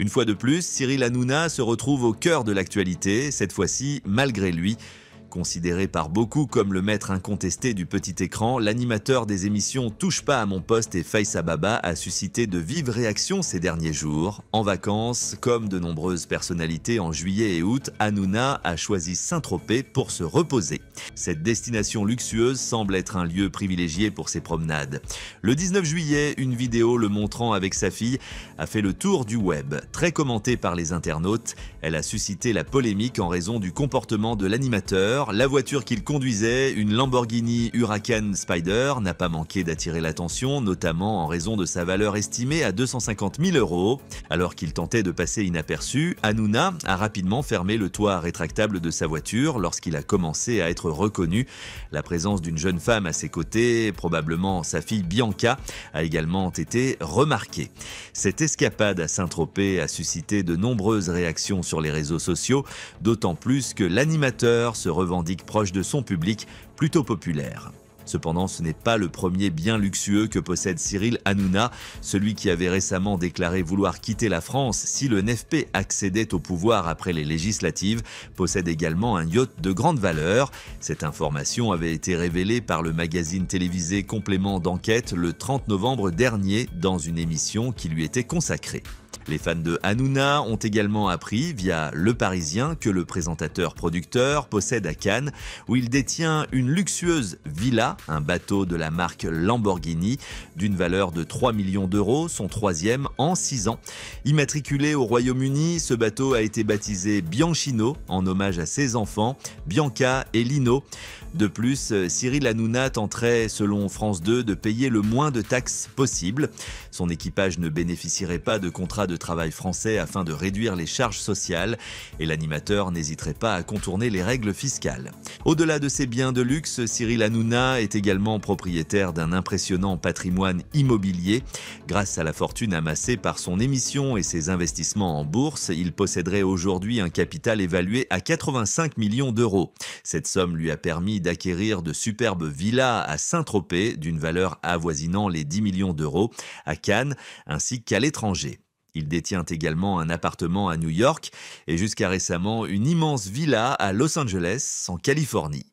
Une fois de plus, Cyril Hanouna se retrouve au cœur de l'actualité, cette fois-ci malgré lui. Considéré par beaucoup comme le maître incontesté du petit écran, l'animateur des émissions Touche pas à mon poste et Face Baba a suscité de vives réactions ces derniers jours. En vacances, comme de nombreuses personnalités en juillet et août, Hanouna a choisi Saint-Tropez pour se reposer. Cette destination luxueuse semble être un lieu privilégié pour ses promenades. Le 19 juillet, une vidéo le montrant avec sa fille a fait le tour du web. Très commentée par les internautes, elle a suscité la polémique en raison du comportement de l'animateur la voiture qu'il conduisait, une Lamborghini Huracan Spider, n'a pas manqué d'attirer l'attention, notamment en raison de sa valeur estimée à 250 000 euros. Alors qu'il tentait de passer inaperçu, Hanouna a rapidement fermé le toit rétractable de sa voiture lorsqu'il a commencé à être reconnu. La présence d'une jeune femme à ses côtés, probablement sa fille Bianca, a également été remarquée. Cette escapade à Saint-Tropez a suscité de nombreuses réactions sur les réseaux sociaux, d'autant plus que l'animateur se revendique proche de son public, plutôt populaire. Cependant, ce n'est pas le premier bien luxueux que possède Cyril Hanouna, celui qui avait récemment déclaré vouloir quitter la France si le NFP accédait au pouvoir après les législatives, possède également un yacht de grande valeur. Cette information avait été révélée par le magazine télévisé Complément d'enquête le 30 novembre dernier dans une émission qui lui était consacrée. Les fans de Hanouna ont également appris via Le Parisien que le présentateur-producteur possède à Cannes, où il détient une luxueuse villa, un bateau de la marque Lamborghini, d'une valeur de 3 millions d'euros, son troisième en 6 ans. Immatriculé au Royaume-Uni, ce bateau a été baptisé Bianchino en hommage à ses enfants, Bianca et Lino. De plus, euh, Cyril Hanouna tenterait, selon France 2, de payer le moins de taxes possible. Son équipage ne bénéficierait pas de contrats de travail français afin de réduire les charges sociales et l'animateur n'hésiterait pas à contourner les règles fiscales. Au-delà de ses biens de luxe, Cyril Hanouna est également propriétaire d'un impressionnant patrimoine immobilier. Grâce à la fortune amassée par son émission et ses investissements en bourse, il posséderait aujourd'hui un capital évalué à 85 millions d'euros. Cette somme lui a permis d'acquérir de superbes villas à Saint-Tropez d'une valeur avoisinant les 10 millions d'euros, à Cannes ainsi qu'à l'étranger. Il détient également un appartement à New York et jusqu'à récemment une immense villa à Los Angeles, en Californie.